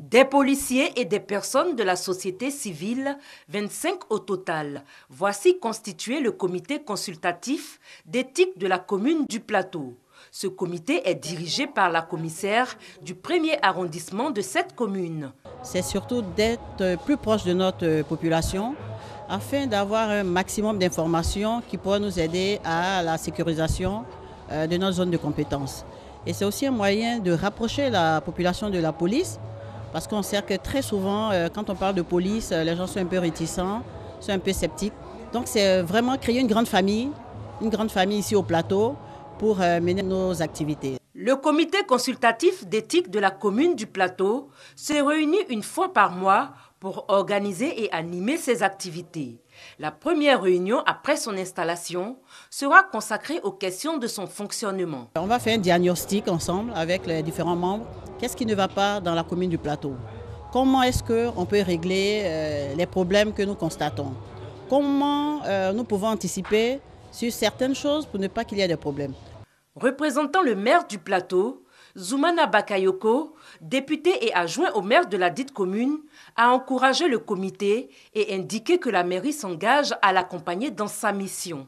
Des policiers et des personnes de la société civile, 25 au total. Voici constitué le comité consultatif d'éthique de la commune du Plateau. Ce comité est dirigé par la commissaire du premier arrondissement de cette commune. C'est surtout d'être plus proche de notre population afin d'avoir un maximum d'informations qui pourra nous aider à la sécurisation euh, de notre zone de compétence. Et c'est aussi un moyen de rapprocher la population de la police parce qu'on sait que très souvent, euh, quand on parle de police, euh, les gens sont un peu réticents, sont un peu sceptiques. Donc c'est euh, vraiment créer une grande famille, une grande famille ici au plateau pour mener nos activités. Le comité consultatif d'éthique de la commune du plateau se réunit une fois par mois pour organiser et animer ses activités. La première réunion après son installation sera consacrée aux questions de son fonctionnement. On va faire un diagnostic ensemble avec les différents membres Qu'est-ce qui ne va pas dans la commune du plateau Comment est-ce qu'on peut régler euh, les problèmes que nous constatons Comment euh, nous pouvons anticiper sur certaines choses pour ne pas qu'il y ait des problèmes Représentant le maire du plateau, Zumana Bakayoko, député et adjoint au maire de la dite commune, a encouragé le comité et indiqué que la mairie s'engage à l'accompagner dans sa mission.